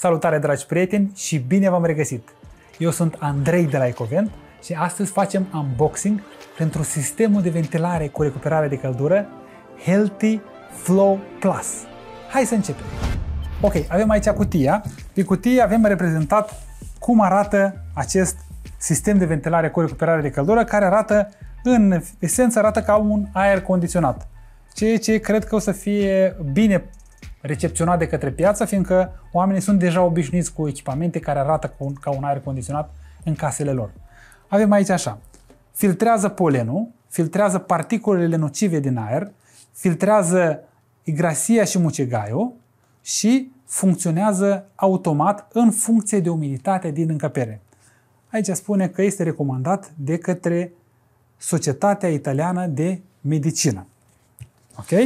Salutare, dragi prieteni, și bine v-am regăsit! Eu sunt Andrei de la Ecovent și astăzi facem unboxing pentru sistemul de ventilare cu recuperare de căldură Healthy Flow Plus. Hai să începem! Ok, avem aici cutia. Pe cutie avem reprezentat cum arată acest sistem de ventilare cu recuperare de căldură, care arată, în esență, arată ca un aer condiționat. Ceea ce cred că o să fie bine recepționat de către piață, fiindcă oamenii sunt deja obișnuiți cu echipamente care arată ca un, ca un aer condiționat în casele lor. Avem aici așa, filtrează polenul, filtrează particulele nocive din aer, filtrează igrasia și mucegaiul și funcționează automat în funcție de umiditate din încăpere. Aici spune că este recomandat de către Societatea Italiană de Medicină. Ok?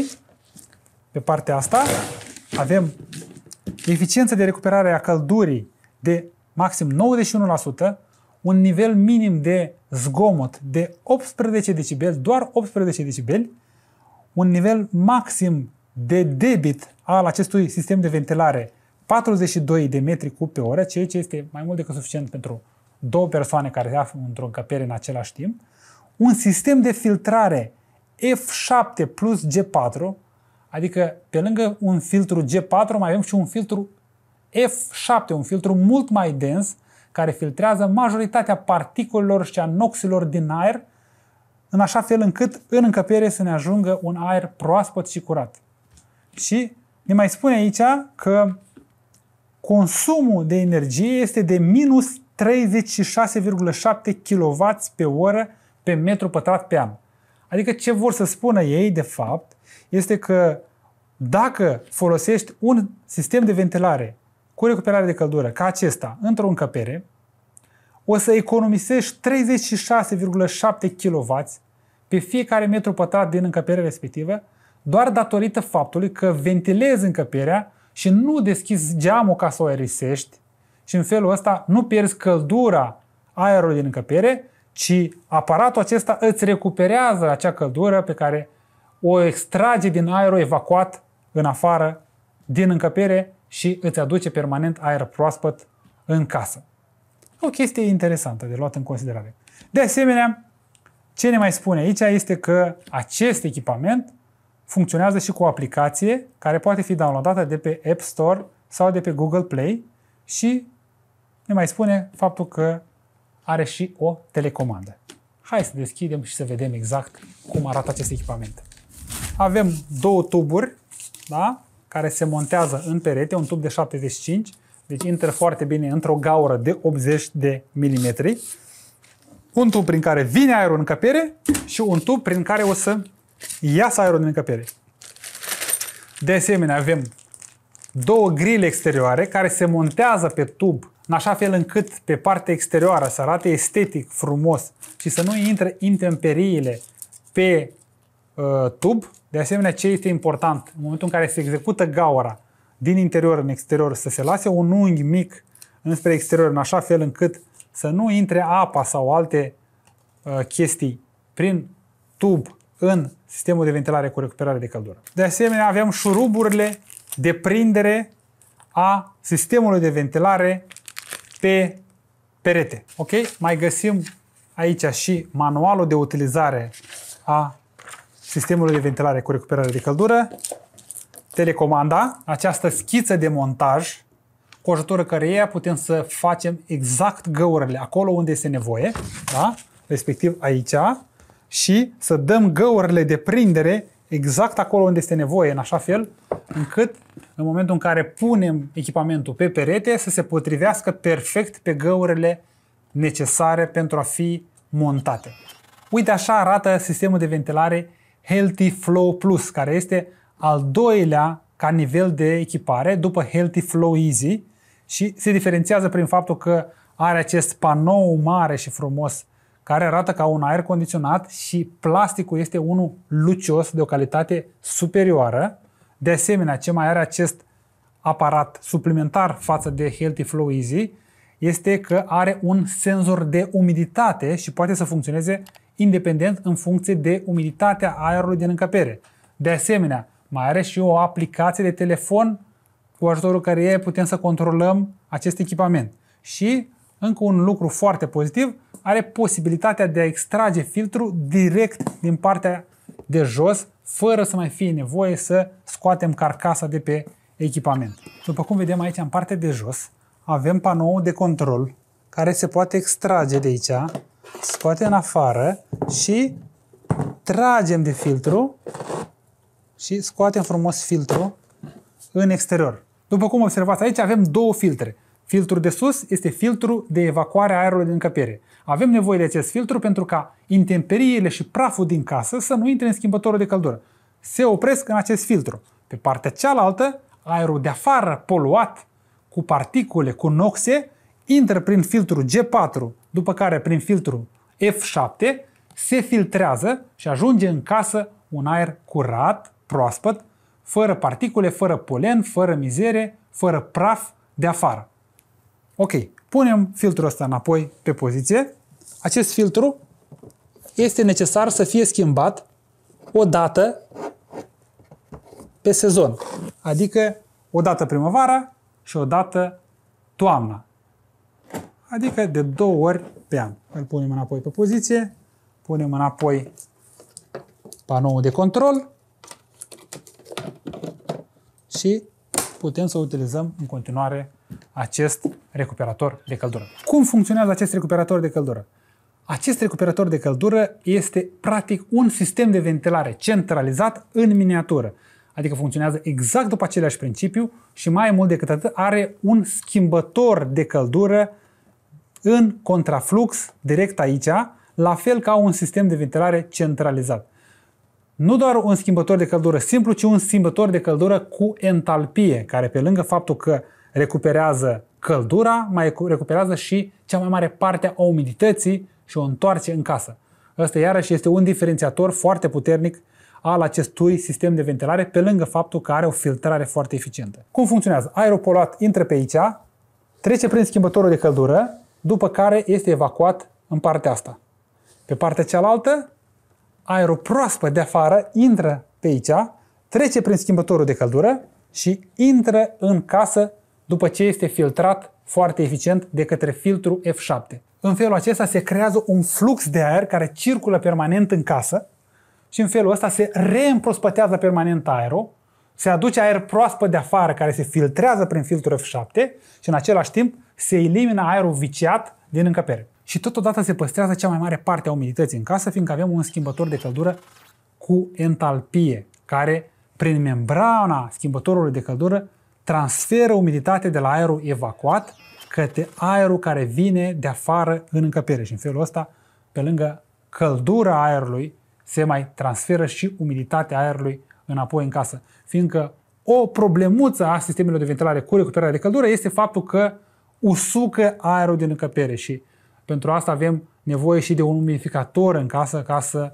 Pe partea asta avem eficiență de recuperare a căldurii de maxim 91%, un nivel minim de zgomot de 18 decibeli, doar 18 decibeli, un nivel maxim de debit al acestui sistem de ventilare 42 de metri cub pe oră, ceea ce este mai mult decât suficient pentru două persoane care se află într-o încăpere în același timp, un sistem de filtrare F7 plus G4, Adică pe lângă un filtru G4 mai avem și un filtru F7, un filtru mult mai dens care filtrează majoritatea particulelor și a noxilor din aer în așa fel încât în încăpere să ne ajungă un aer proaspăt și curat. Și ne mai spune aici că consumul de energie este de minus 36,7 kW pe oră pe metru pătrat pe an. Adică ce vor să spună ei, de fapt, este că dacă folosești un sistem de ventilare cu recuperare de căldură, ca acesta, într-o încăpere, o să economisești 36,7 kW pe fiecare metru pătrat din încăperea respectivă, doar datorită faptului că ventilezi încăperea și nu deschizi geamul ca să o aerisești și în felul ăsta nu pierzi căldura aerului din încăpere, ci aparatul acesta îți recuperează acea căldură pe care o extrage din aerul evacuat în afară, din încăpere și îți aduce permanent aer proaspăt în casă. O chestie interesantă de luat în considerare. De asemenea, ce ne mai spune aici este că acest echipament funcționează și cu o aplicație care poate fi downloadată de pe App Store sau de pe Google Play și ne mai spune faptul că are și o telecomandă. Hai să deschidem și să vedem exact cum arată acest echipament. Avem două tuburi da? care se montează în perete, un tub de 75, deci intră foarte bine într-o gaură de 80 de milimetri. Un tub prin care vine aerul în capere și un tub prin care o să iasă aerul din încăpere. De asemenea, avem două grile exterioare care se montează pe tub în așa fel încât pe partea exterioară să arate estetic, frumos și să nu intre intemperiile pe uh, tub, de asemenea, ce este important, în momentul în care se execută gaura din interior în exterior, să se lase un unghi mic înspre exterior, în așa fel încât să nu intre apa sau alte uh, chestii prin tub în sistemul de ventilare cu recuperare de căldură. De asemenea, avem șuruburile de prindere a sistemului de ventilare pe perete. Ok? Mai găsim aici și manualul de utilizare a Sistemul de ventilare cu recuperare de căldură, te recomanda această schiță de montaj cu ajutorul căreia putem să facem exact găurile acolo unde este nevoie, da? respectiv aici, și să dăm găurile de prindere exact acolo unde este nevoie, în așa fel încât în momentul în care punem echipamentul pe perete să se potrivească perfect pe găurile necesare pentru a fi montate. Uite așa arată sistemul de ventilare Healthy Flow Plus, care este al doilea ca nivel de echipare după Healthy Flow Easy și se diferențiază prin faptul că are acest panou mare și frumos care arată ca un aer condiționat și plasticul este unul lucios de o calitate superioară. De asemenea, ce mai are acest aparat suplimentar față de Healthy Flow Easy este că are un senzor de umiditate și poate să funcționeze independent în funcție de umiditatea aerului din încăpere. De asemenea, mai are și o aplicație de telefon cu ajutorul e putem să controlăm acest echipament. Și, încă un lucru foarte pozitiv, are posibilitatea de a extrage filtrul direct din partea de jos, fără să mai fie nevoie să scoatem carcasa de pe echipament. După cum vedem aici, în partea de jos, avem panoul de control care se poate extrage de aici scoate în afară și tragem de filtru și scoatem frumos filtru în exterior. După cum observați aici, avem două filtre. Filtrul de sus este filtrul de evacuare a aerului din încăpere. Avem nevoie de acest filtru pentru ca intemperiile și praful din casă să nu intre în schimbătorul de căldură. Se opresc în acest filtru. Pe partea cealaltă, aerul de afară poluat cu particule, cu noxe, intră prin filtrul G4 după care prin filtru F7 se filtrează și ajunge în casă un aer curat, proaspăt, fără particule, fără polen, fără mizere, fără praf de afară. Ok, punem filtrul ăsta înapoi pe poziție. Acest filtru este necesar să fie schimbat o dată pe sezon, adică o dată primăvara și o dată toamna adică de două ori pe an. Îl punem înapoi pe poziție, punem înapoi panoul de control și putem să utilizăm în continuare acest recuperator de căldură. Cum funcționează acest recuperator de căldură? Acest recuperator de căldură este practic un sistem de ventilare centralizat în miniatură. Adică funcționează exact după același principiu și mai mult decât atât are un schimbător de căldură în contraflux direct aici, la fel ca un sistem de ventilare centralizat. Nu doar un schimbător de căldură simplu, ci un schimbător de căldură cu entalpie, care pe lângă faptul că recuperează căldura, mai recuperează și cea mai mare parte a umidității și o întoarce în casă. Ăsta iarăși este un diferențiator foarte puternic al acestui sistem de ventilare, pe lângă faptul că are o filtrare foarte eficientă. Cum funcționează? Aerul poluat intră pe aici, trece prin schimbătorul de căldură, după care este evacuat în partea asta. Pe partea cealaltă, aerul proaspăt de afară intră pe aici, trece prin schimbătorul de căldură și intră în casă după ce este filtrat foarte eficient de către filtru F7. În felul acesta se creează un flux de aer care circulă permanent în casă și în felul ăsta se reîmprospătează permanent aerul, se aduce aer proaspăt de afară care se filtrează prin filtrul F7 și în același timp se elimină aerul viciat din încăpere. Și totodată se păstrează cea mai mare parte a umidității în casă, fiindcă avem un schimbător de căldură cu entalpie, care prin membrana schimbătorului de căldură transferă umiditate de la aerul evacuat către aerul care vine de afară în încăpere. Și în felul ăsta, pe lângă căldura aerului, se mai transferă și umiditatea aerului înapoi în casă. Fiindcă o problemuță a sistemelor de ventilare cu recuperarea de căldură este faptul că usucă aerul din încăpere și pentru asta avem nevoie și de un umidificator în casă ca să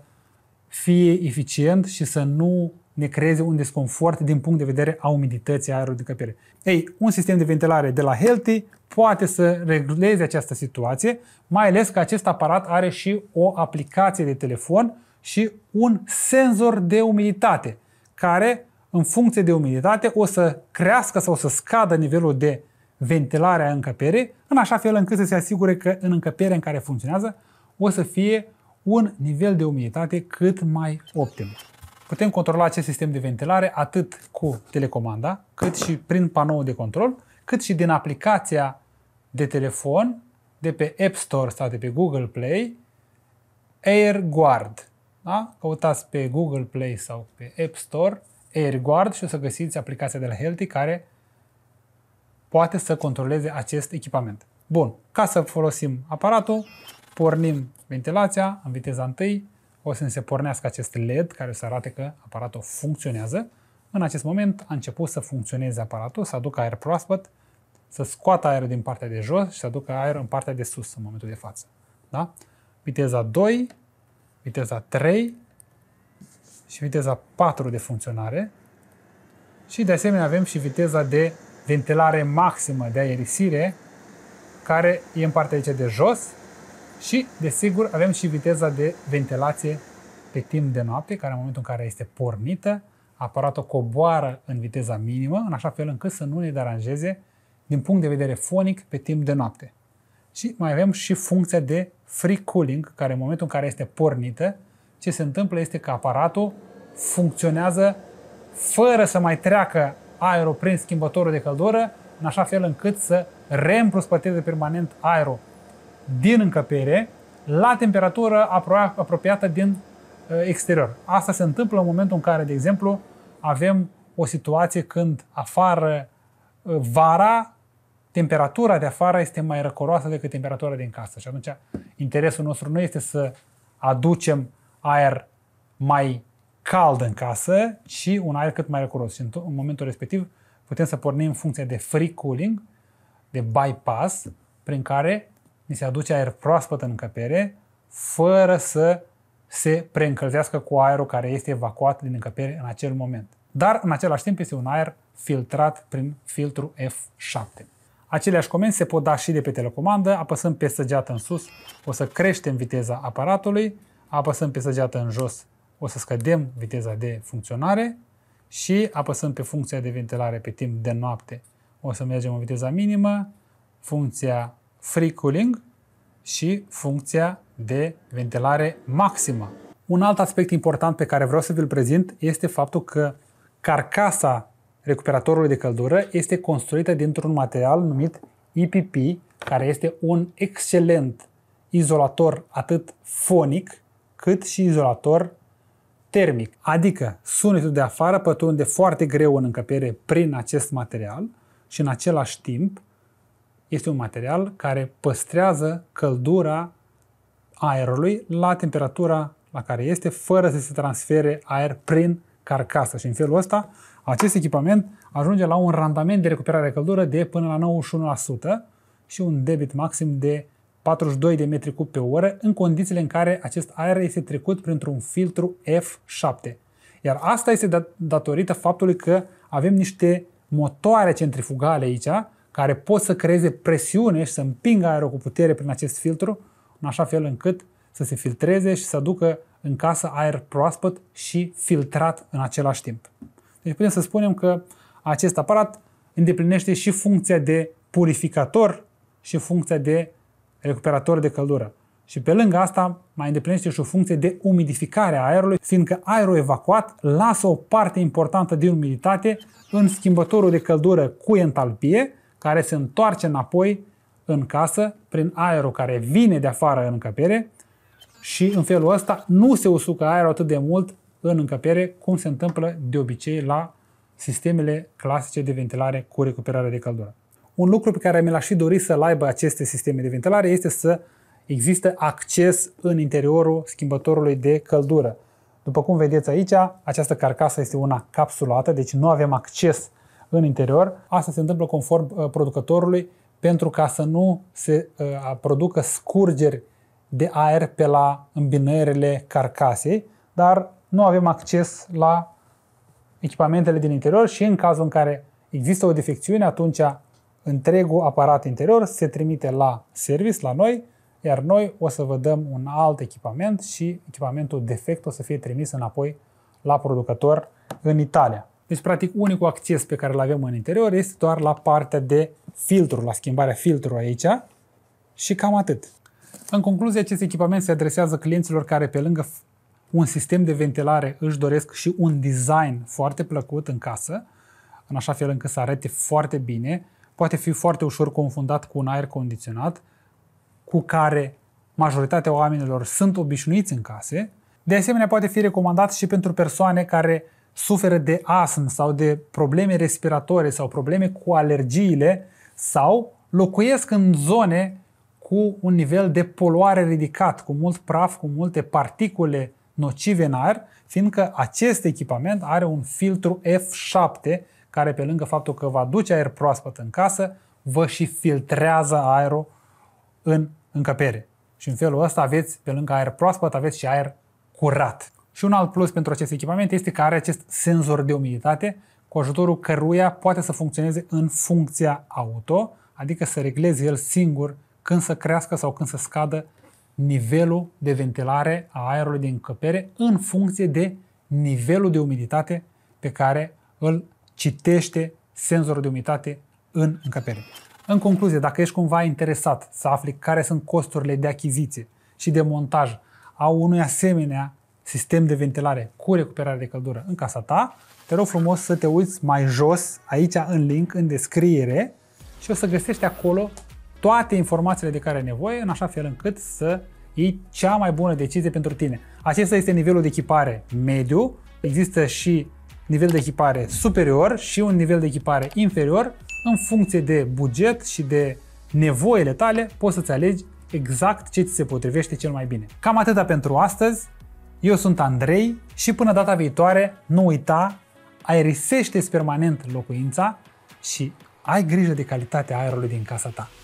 fie eficient și să nu ne creeze un disconfort din punct de vedere a umidității aerului din încăpere. Ei, un sistem de ventilare de la Healthy poate să regleze această situație, mai ales că acest aparat are și o aplicație de telefon și un senzor de umiditate, care în funcție de umiditate o să crească sau o să scadă nivelul de ventilarea încăperii, în așa fel încât să se asigure că în încăperea în care funcționează o să fie un nivel de umiditate cât mai optim. Putem controla acest sistem de ventilare atât cu telecomanda, cât și prin panoul de control, cât și din aplicația de telefon de pe App Store sau de pe Google Play, AirGuard. Da? Căutați pe Google Play sau pe App Store AirGuard și o să găsiți aplicația de la Healthy care poate să controleze acest echipament. Bun, ca să folosim aparatul, pornim ventilația în viteza 1, o să se pornească acest LED care să arate că aparatul funcționează. În acest moment a început să funcționeze aparatul, să aducă aer proaspăt, să scoată aerul din partea de jos și să aducă aer în partea de sus în momentul de față. Da? Viteza 2, viteza 3 și viteza 4 de funcționare. Și de asemenea avem și viteza de ventilare maximă de aerisire, care e în partea aici de jos și, desigur, avem și viteza de ventilație pe timp de noapte, care în momentul în care este pornită, aparatul coboară în viteza minimă, în așa fel încât să nu ne deranjeze din punct de vedere fonic pe timp de noapte. Și mai avem și funcția de free cooling, care în momentul în care este pornită, ce se întâmplă este că aparatul funcționează fără să mai treacă aerul prin schimbătorul de căldură, în așa fel încât să reîmprospăteze permanent aerul din încăpere la temperatură apropiată din uh, exterior. Asta se întâmplă în momentul în care, de exemplu, avem o situație când afară uh, vara, temperatura de afară este mai răcoroasă decât temperatura din casă. Și atunci interesul nostru nu este să aducem aer mai cald în casă și un aer cât mai recuros. Și în, în momentul respectiv putem să pornim în funcție de free cooling, de bypass, prin care ni se aduce aer proaspăt în încăpere, fără să se preîncălzească cu aerul care este evacuat din încăpere în acel moment. Dar, în același timp, este un aer filtrat prin filtru F7. Aceleași comenzi se pot da și de pe telecomandă, apăsând pe săgeată în sus o să creștem viteza aparatului, apăsând pe săgeată în jos o să scădem viteza de funcționare și apăsând pe funcția de ventilare pe timp de noapte, o să mergem în viteza minimă, funcția free cooling și funcția de ventilare maximă. Un alt aspect important pe care vreau să vi-l prezint este faptul că carcasa recuperatorului de căldură este construită dintr-un material numit IPP, care este un excelent izolator atât fonic cât și izolator termic, adică sunetul de afară pătrunde foarte greu în încăpere prin acest material și în același timp este un material care păstrează căldura aerului la temperatura la care este, fără să se transfere aer prin carcasă. Și în felul ăsta, acest echipament ajunge la un randament de recuperare căldură de până la 91% și un debit maxim de 42 de metri cub pe oră, în condițiile în care acest aer este trecut printr-un filtru F7. Iar asta este datorită faptului că avem niște motoare centrifugale aici, care pot să creeze presiune și să împingă aerul cu putere prin acest filtru, în așa fel încât să se filtreze și să aducă în casă aer proaspăt și filtrat în același timp. Deci putem să spunem că acest aparat îndeplinește și funcția de purificator și funcția de recuperator de căldură. Și pe lângă asta mai îndeplinește și o funcție de umidificare a aerului, fiindcă aerul evacuat lasă o parte importantă din umiditate în schimbătorul de căldură cu entalpie, care se întoarce înapoi în casă prin aerul care vine de afară în încăpere și în felul ăsta nu se usucă aerul atât de mult în încăpere cum se întâmplă de obicei la sistemele clasice de ventilare cu recuperare de căldură. Un lucru pe care mi l-aș fi dorit să-l aibă aceste sisteme de ventilare este să există acces în interiorul schimbătorului de căldură. După cum vedeți aici, această carcasă este una capsulată, deci nu avem acces în interior. Asta se întâmplă conform uh, producătorului pentru ca să nu se uh, producă scurgeri de aer pe la îmbinările carcasei, dar nu avem acces la echipamentele din interior și în cazul în care există o defecțiune, atunci întregul aparat interior se trimite la service, la noi, iar noi o să vă dăm un alt echipament și echipamentul defect o să fie trimis înapoi la producător în Italia. Deci, practic, unicul acces pe care îl avem în interior este doar la partea de filtru, la schimbarea filtrului aici și cam atât. În concluzie, acest echipament se adresează clienților care, pe lângă un sistem de ventilare, își doresc și un design foarte plăcut în casă, în așa fel încât să arate foarte bine, poate fi foarte ușor confundat cu un aer condiționat, cu care majoritatea oamenilor sunt obișnuiți în case. De asemenea, poate fi recomandat și pentru persoane care suferă de asm sau de probleme respiratorii sau probleme cu alergiile sau locuiesc în zone cu un nivel de poluare ridicat, cu mult praf, cu multe particule nocive în aer, fiindcă acest echipament are un filtru F7 care pe lângă faptul că vă aduce aer proaspăt în casă, vă și filtrează aerul în încăpere. Și în felul ăsta aveți, pe lângă aer proaspăt, aveți și aer curat. Și un alt plus pentru acest echipament este că are acest senzor de umiditate cu ajutorul căruia poate să funcționeze în funcția auto, adică să regleze el singur când să crească sau când să scadă nivelul de ventilare a aerului din încăpere în funcție de nivelul de umiditate pe care îl citește senzorul de umiditate în încăpere. În concluzie, dacă ești cumva interesat să afli care sunt costurile de achiziție și de montaj a unui asemenea sistem de ventilare cu recuperare de căldură în casa ta, te rog frumos să te uiți mai jos, aici în link, în descriere și o să găsești acolo toate informațiile de care ai nevoie, în așa fel încât să iei cea mai bună decizie pentru tine. Acesta este nivelul de echipare mediu, există și nivel de echipare superior și un nivel de echipare inferior, în funcție de buget și de nevoile tale, poți să-ți alegi exact ce ți se potrivește cel mai bine. Cam atâta pentru astăzi. Eu sunt Andrei și până data viitoare, nu uita, aerisește permanent locuința și ai grijă de calitatea aerului din casa ta.